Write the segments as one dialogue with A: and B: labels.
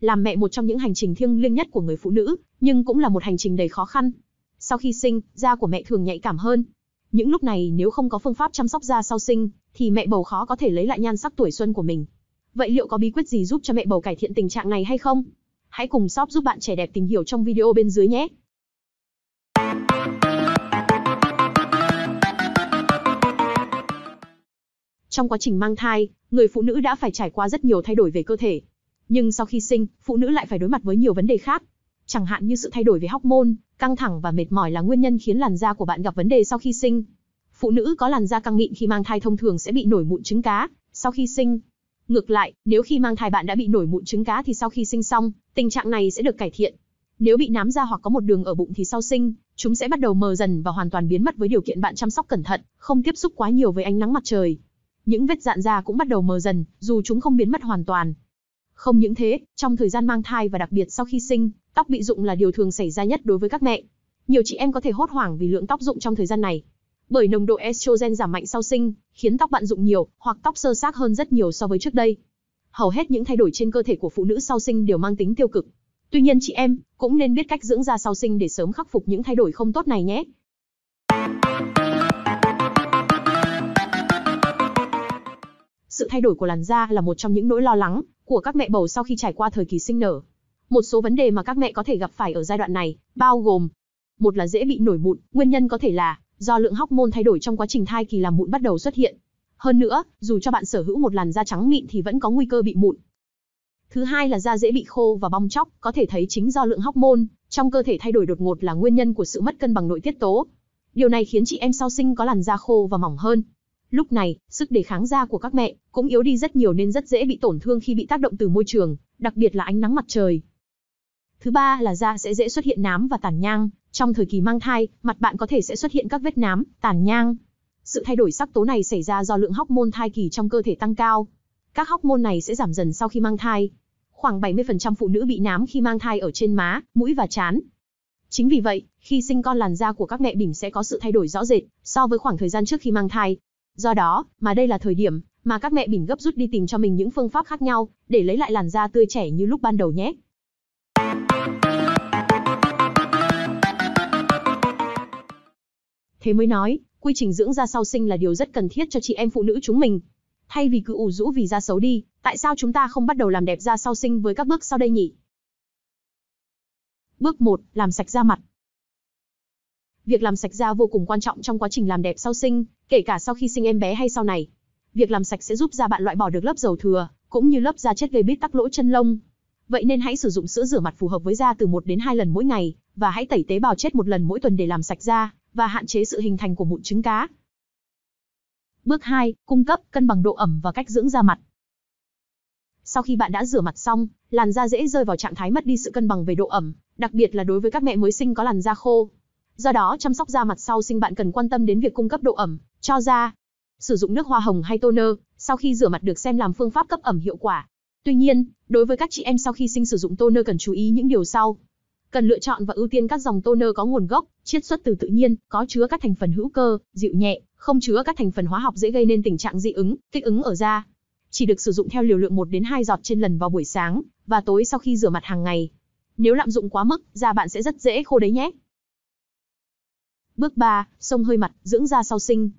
A: làm mẹ một trong những hành trình thiêng liêng nhất của người phụ nữ, nhưng cũng là một hành trình đầy khó khăn. Sau khi sinh, da của mẹ thường nhạy cảm hơn. Những lúc này nếu không có phương pháp chăm sóc da sau sinh, thì mẹ bầu khó có thể lấy lại nhan sắc tuổi xuân của mình. Vậy liệu có bí quyết gì giúp cho mẹ bầu cải thiện tình trạng này hay không? Hãy cùng shop giúp bạn trẻ đẹp tìm hiểu trong video bên dưới nhé. Trong quá trình mang thai, người phụ nữ đã phải trải qua rất nhiều thay đổi về cơ thể, nhưng sau khi sinh, phụ nữ lại phải đối mặt với nhiều vấn đề khác. Chẳng hạn như sự thay đổi về hormone, căng thẳng và mệt mỏi là nguyên nhân khiến làn da của bạn gặp vấn đề sau khi sinh. Phụ nữ có làn da căng mịn khi mang thai thông thường sẽ bị nổi mụn trứng cá sau khi sinh. Ngược lại, nếu khi mang thai bạn đã bị nổi mụn trứng cá thì sau khi sinh xong, tình trạng này sẽ được cải thiện. Nếu bị nám da hoặc có một đường ở bụng thì sau sinh, chúng sẽ bắt đầu mờ dần và hoàn toàn biến mất với điều kiện bạn chăm sóc cẩn thận, không tiếp xúc quá nhiều với ánh nắng mặt trời. Những vết dạn da cũng bắt đầu mờ dần, dù chúng không biến mất hoàn toàn. Không những thế, trong thời gian mang thai và đặc biệt sau khi sinh, tóc bị rụng là điều thường xảy ra nhất đối với các mẹ. Nhiều chị em có thể hốt hoảng vì lượng tóc rụng trong thời gian này. Bởi nồng độ estrogen giảm mạnh sau sinh, khiến tóc bạn rụng nhiều hoặc tóc sơ xác hơn rất nhiều so với trước đây. Hầu hết những thay đổi trên cơ thể của phụ nữ sau sinh đều mang tính tiêu cực. Tuy nhiên chị em cũng nên biết cách dưỡng da sau sinh để sớm khắc phục những thay đổi không tốt này nhé. Sự thay đổi của làn da là một trong những nỗi lo lắng của các mẹ bầu sau khi trải qua thời kỳ sinh nở. Một số vấn đề mà các mẹ có thể gặp phải ở giai đoạn này bao gồm: một là dễ bị nổi mụn, nguyên nhân có thể là do lượng hormone thay đổi trong quá trình thai kỳ làm mụn bắt đầu xuất hiện. Hơn nữa, dù cho bạn sở hữu một làn da trắng mịn thì vẫn có nguy cơ bị mụn. Thứ hai là da dễ bị khô và bong chóc, có thể thấy chính do lượng hormone trong cơ thể thay đổi đột ngột là nguyên nhân của sự mất cân bằng nội tiết tố. Điều này khiến chị em sau sinh có làn da khô và mỏng hơn, Lúc này, sức đề kháng da của các mẹ cũng yếu đi rất nhiều nên rất dễ bị tổn thương khi bị tác động từ môi trường, đặc biệt là ánh nắng mặt trời. Thứ ba là da sẽ dễ xuất hiện nám và tàn nhang, trong thời kỳ mang thai, mặt bạn có thể sẽ xuất hiện các vết nám, tàn nhang. Sự thay đổi sắc tố này xảy ra do lượng hormone thai kỳ trong cơ thể tăng cao. Các hormone này sẽ giảm dần sau khi mang thai. Khoảng 70% phụ nữ bị nám khi mang thai ở trên má, mũi và trán. Chính vì vậy, khi sinh con làn da của các mẹ bỉm sẽ có sự thay đổi rõ rệt so với khoảng thời gian trước khi mang thai. Do đó, mà đây là thời điểm mà các mẹ bỉm gấp rút đi tìm cho mình những phương pháp khác nhau để lấy lại làn da tươi trẻ như lúc ban đầu nhé. Thế mới nói, quy trình dưỡng da sau sinh là điều rất cần thiết cho chị em phụ nữ chúng mình. Thay vì cứ ủ rũ vì da xấu đi, tại sao chúng ta không bắt đầu làm đẹp da sau sinh với các bước sau đây nhỉ? Bước 1, làm sạch da mặt. Việc làm sạch da vô cùng quan trọng trong quá trình làm đẹp sau sinh, kể cả sau khi sinh em bé hay sau này. Việc làm sạch sẽ giúp da bạn loại bỏ được lớp dầu thừa, cũng như lớp da chết gây bít tắc lỗ chân lông. Vậy nên hãy sử dụng sữa rửa mặt phù hợp với da từ 1 đến 2 lần mỗi ngày và hãy tẩy tế bào chết một lần mỗi tuần để làm sạch da và hạn chế sự hình thành của mụn trứng cá. Bước 2, cung cấp, cân bằng độ ẩm và cách dưỡng da mặt. Sau khi bạn đã rửa mặt xong, làn da dễ rơi vào trạng thái mất đi sự cân bằng về độ ẩm, đặc biệt là đối với các mẹ mới sinh có làn da khô. Do đó chăm sóc da mặt sau sinh bạn cần quan tâm đến việc cung cấp độ ẩm cho da. Sử dụng nước hoa hồng hay toner sau khi rửa mặt được xem làm phương pháp cấp ẩm hiệu quả. Tuy nhiên, đối với các chị em sau khi sinh sử dụng toner cần chú ý những điều sau. Cần lựa chọn và ưu tiên các dòng toner có nguồn gốc, chiết xuất từ tự nhiên, có chứa các thành phần hữu cơ, dịu nhẹ, không chứa các thành phần hóa học dễ gây nên tình trạng dị ứng, kích ứng ở da. Chỉ được sử dụng theo liều lượng 1 đến 2 giọt trên lần vào buổi sáng và tối sau khi rửa mặt hàng ngày. Nếu lạm dụng quá mức, da bạn sẽ rất dễ khô đấy nhé. Bước 3, sông hơi mặt, dưỡng da sau sinh.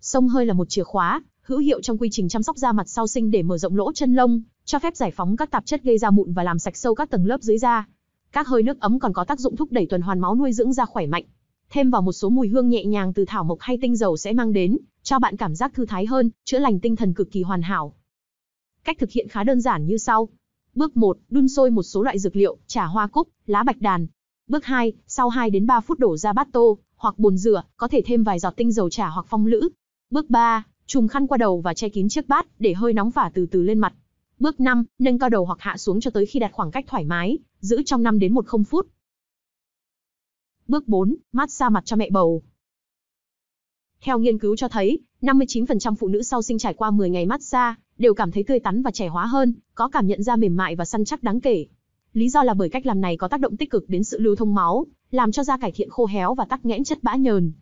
A: Sông hơi là một chìa khóa, hữu hiệu trong quy trình chăm sóc da mặt sau sinh để mở rộng lỗ chân lông, cho phép giải phóng các tạp chất gây ra mụn và làm sạch sâu các tầng lớp dưới da. Các hơi nước ấm còn có tác dụng thúc đẩy tuần hoàn máu nuôi dưỡng da khỏe mạnh. Thêm vào một số mùi hương nhẹ nhàng từ thảo mộc hay tinh dầu sẽ mang đến cho bạn cảm giác thư thái hơn, chữa lành tinh thần cực kỳ hoàn hảo. Cách thực hiện khá đơn giản như sau. Bước 1, đun sôi một số loại dược liệu, trà hoa cúc, lá bạch đàn, Bước 2, sau 2 đến 3 phút đổ ra bát tô hoặc bồn rửa, có thể thêm vài giọt tinh dầu trà hoặc phong lữ. Bước 3, trùm khăn qua đầu và che kín chiếc bát để hơi nóng phả từ từ lên mặt. Bước 5, nâng cao đầu hoặc hạ xuống cho tới khi đạt khoảng cách thoải mái, giữ trong 5 đến 10 phút. Bước 4, mát xa mặt cho mẹ bầu. Theo nghiên cứu cho thấy, 59% phụ nữ sau sinh trải qua 10 ngày mát xa đều cảm thấy tươi tắn và trẻ hóa hơn, có cảm nhận da mềm mại và săn chắc đáng kể. Lý do là bởi cách làm này có tác động tích cực đến sự lưu thông máu, làm cho da cải thiện khô héo và tắc nghẽn chất bã nhờn.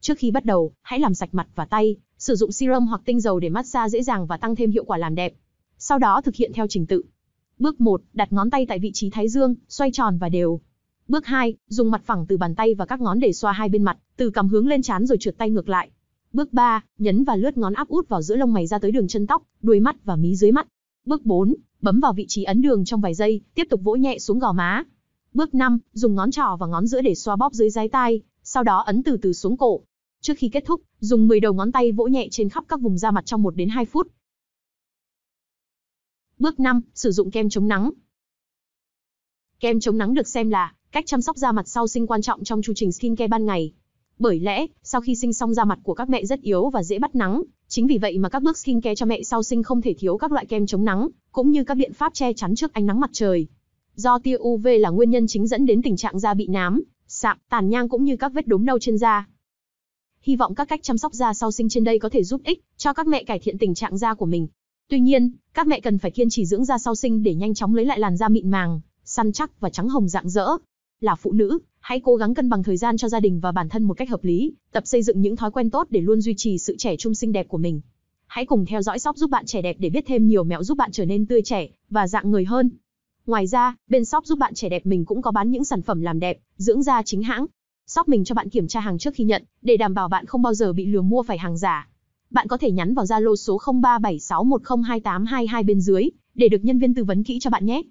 A: Trước khi bắt đầu, hãy làm sạch mặt và tay, sử dụng serum hoặc tinh dầu để massage dễ dàng và tăng thêm hiệu quả làm đẹp. Sau đó thực hiện theo trình tự. Bước 1, đặt ngón tay tại vị trí thái dương, xoay tròn và đều. Bước 2, dùng mặt phẳng từ bàn tay và các ngón để xoa hai bên mặt, từ cằm hướng lên trán rồi trượt tay ngược lại. Bước 3, nhấn và lướt ngón áp út vào giữa lông mày ra tới đường chân tóc, đuôi mắt và mí dưới mắt, Bước 4, bấm vào vị trí ấn đường trong vài giây, tiếp tục vỗ nhẹ xuống gò má. Bước 5, dùng ngón trỏ và ngón giữa để xoa bóp dưới dái tai, sau đó ấn từ từ xuống cổ. Trước khi kết thúc, dùng 10 đầu ngón tay vỗ nhẹ trên khắp các vùng da mặt trong 1 đến 2 phút. Bước 5, sử dụng kem chống nắng. Kem chống nắng được xem là cách chăm sóc da mặt sau sinh quan trọng trong chu trình skincare ban ngày. Bởi lẽ, sau khi sinh xong da mặt của các mẹ rất yếu và dễ bắt nắng, chính vì vậy mà các bước skincare cho mẹ sau sinh không thể thiếu các loại kem chống nắng, cũng như các biện pháp che chắn trước ánh nắng mặt trời. Do tia UV là nguyên nhân chính dẫn đến tình trạng da bị nám, sạm, tàn nhang cũng như các vết đốm nâu trên da. Hy vọng các cách chăm sóc da sau sinh trên đây có thể giúp ích cho các mẹ cải thiện tình trạng da của mình. Tuy nhiên, các mẹ cần phải kiên trì dưỡng da sau sinh để nhanh chóng lấy lại làn da mịn màng, săn chắc và trắng hồng rạng rỡ. Là phụ nữ, Hãy cố gắng cân bằng thời gian cho gia đình và bản thân một cách hợp lý, tập xây dựng những thói quen tốt để luôn duy trì sự trẻ trung xinh đẹp của mình. Hãy cùng theo dõi shop giúp bạn trẻ đẹp để biết thêm nhiều mẹo giúp bạn trở nên tươi trẻ và dạng người hơn. Ngoài ra, bên shop giúp bạn trẻ đẹp mình cũng có bán những sản phẩm làm đẹp, dưỡng da chính hãng. Shop mình cho bạn kiểm tra hàng trước khi nhận, để đảm bảo bạn không bao giờ bị lừa mua phải hàng giả. Bạn có thể nhắn vào Zalo số 0376102822 bên dưới để được nhân viên tư vấn kỹ cho bạn nhé.